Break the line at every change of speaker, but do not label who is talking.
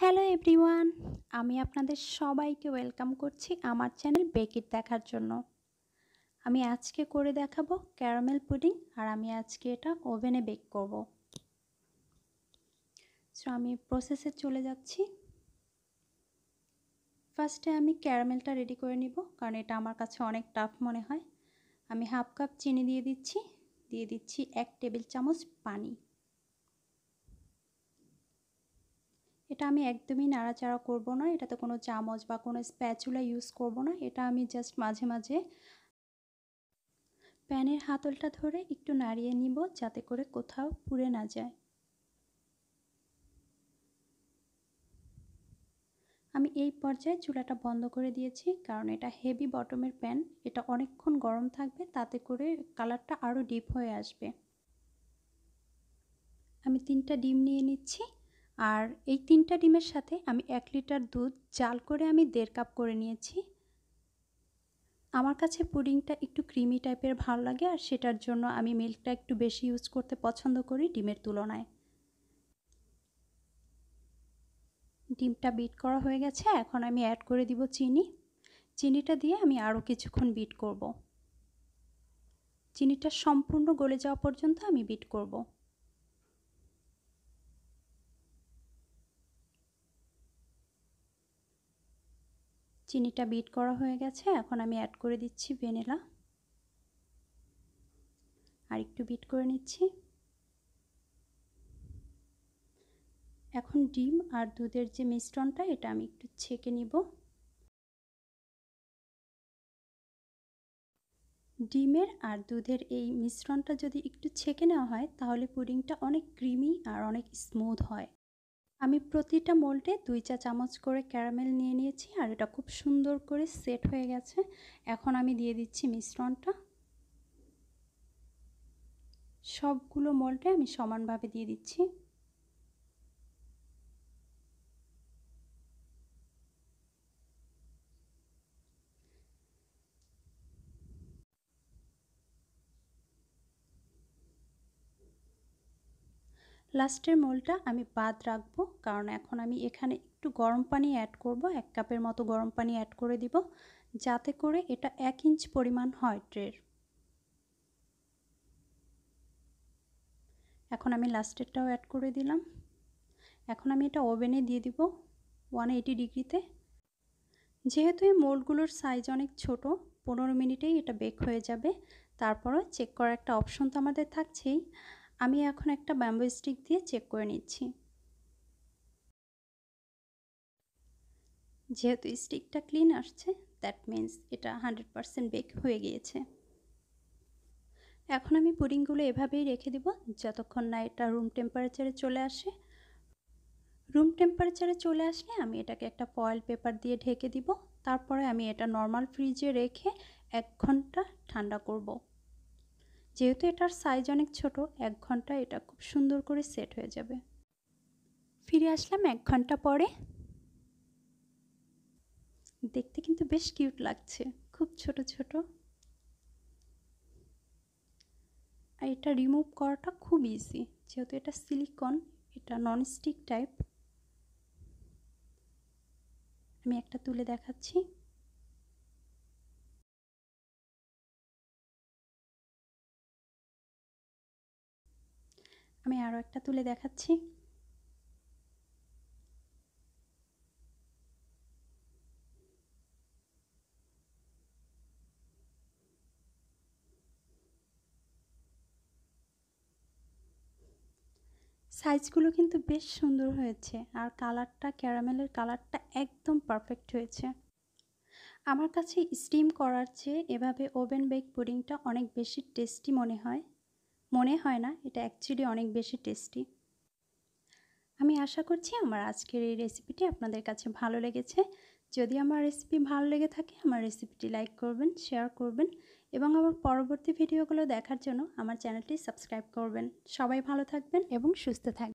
hello everyone আমি আপনাদের সবাইকে ওয়েলকাম করছি আমার চ্যানেল বেকির দেখার জন্য আমি আজকে করে দেখাবো ক্যারামেল পুডিং আর আমি আজকে এটা ওভেনে বেক করব সো আমি প্রসেসে চলে যাচ্ছি ফার্স্টে আমি ক্যারামেলটা রেডি করে নিব কারণ এটা আমার কাছে অনেক টাফ মনে হয় আমি হাফ কাপ চিনি দিয়ে দিচ্ছি দিয়ে দিচ্ছি এক টেবিল চামচ পানি এটা আমি একদমই নাড়াচাড়া করব না এটাতে কোনো চামচ বা কোনো স্প্যাচুলা ইউজ করব না এটা আমি জাস্ট মাঝে মাঝে প্যানের হাতলটা ধরে একটু নাড়িয়ে নিব যাতে করে কোথাও পুড়ে না যায় আমি এই পর্যায়ে চুলাটা বন্ধ করে দিয়েছি কারণ এটা হেভি বটমের প্যান এটা অনেকক্ষণ গরম থাকবে তাতে করে কালারটা আরও ডিপ হয়ে আসবে আমি তিনটা ডিম নিয়ে নিচ্ছি আর এই তিনটা ডিমের সাথে আমি এক লিটার দুধ জাল করে আমি দেড় কাপ করে নিয়েছি আমার কাছে পুডিংটা একটু ক্রিমি টাইপের ভালো লাগে আর সেটার জন্য আমি মিল্কটা একটু বেশি ইউজ করতে পছন্দ করি ডিমের তুলনায় ডিমটা বিট করা হয়ে গেছে এখন আমি অ্যাড করে দিব চিনি চিনিটা দিয়ে আমি আরও কিছুক্ষণ বিট করব চিনিটা সম্পূর্ণ গলে যাওয়া পর্যন্ত আমি বিট করবো চিনিটা বিট করা হয়ে গেছে এখন আমি অ্যাড করে দিচ্ছি ভ্যানিলা আর একটু বিট করে নিচ্ছি এখন ডিম আর দুধের যে মিশ্রণটা এটা আমি একটু ছেঁকে নিব ডিমের আর দুধের এই মিশ্রণটা যদি একটু ছেঁকে নেওয়া হয় তাহলে পুডিংটা অনেক ক্রিমি আর অনেক স্মুথ হয় আমি প্রতিটা মোল্ডে দুই চা চামচ করে ক্যারামেল নিয়ে নিয়েছি আর এটা খুব সুন্দর করে সেট হয়ে গেছে এখন আমি দিয়ে দিচ্ছি মিশ্রণটা সবগুলো মোল্ডে আমি সমানভাবে দিয়ে দিচ্ছি লাস্টের মোলটা আমি বাদ রাখবো কারণ এখন আমি এখানে একটু গরম পানি অ্যাড করব এক কাপের মতো গরম পানি অ্যাড করে দিব যাতে করে এটা এক ইঞ্চ পরিমাণ হয় ট্রের এখন আমি লাস্টেরটাও অ্যাড করে দিলাম এখন আমি এটা ওভেনে দিয়ে দিব ওয়ান এইটি ডিগ্রিতে যেহেতু এই মোলগুলোর সাইজ অনেক ছোট পনেরো মিনিটেই এটা বেক হয়ে যাবে তারপরও চেক করার একটা অপশন তো আমাদের থাকছেই আমি এখন একটা ব্যাম্বু স্টিক দিয়ে চেক করে নিচ্ছি যেহেতু স্টিকটা ক্লিন আসছে দ্যাট মিন্স এটা হান্ড্রেড পারসেন্ট বেক হয়ে গিয়েছে এখন আমি পুডিংগুলো এভাবেই রেখে দেব যতক্ষণ না এটা রুম টেম্পারেচারে চলে আসে রুম টেম্পারেচারে চলে আসলে আমি এটাকে একটা ফয়েল পেপার দিয়ে ঢেকে দিব তারপরে আমি এটা নর্মাল ফ্রিজে রেখে এক ঘন্টা ঠান্ডা করব যেহেতু এটার সাইজ অনেক ছোট এক ঘন্টা এটা খুব সুন্দর করে সেট হয়ে যাবে ফিরে আসলাম এক ঘন্টা পরে দেখতে কিন্তু বেশ কিউট লাগছে খুব ছোট ছোট আর এটা রিমুভ করাটা খুব ইজি যেহেতু এটা সিলিকন এটা ননস্টিক টাইপ আমি একটা তুলে দেখাচ্ছি আমি আরও একটা তুলে দেখাচ্ছি সাইজগুলো কিন্তু বেশ সুন্দর হয়েছে আর কালারটা ক্যারামেলের কালারটা একদম পারফেক্ট হয়েছে আমার কাছে স্টিম করার চেয়ে এভাবে ওভেন বেক পুডিংটা অনেক বেশি টেস্টি মনে হয় মনে হয় না এটা অ্যাকচুয়ালি অনেক বেশি টেস্টি আমি আশা করছি আমার আজকের এই রেসিপিটি আপনাদের কাছে ভালো লেগেছে যদি আমার রেসিপি ভালো লেগে থাকে আমার রেসিপিটি লাইক করবেন শেয়ার করবেন এবং আমার পরবর্তী ভিডিওগুলো দেখার জন্য আমার চ্যানেলটি সাবস্ক্রাইব করবেন সবাই ভালো থাকবেন এবং সুস্থ থাকবেন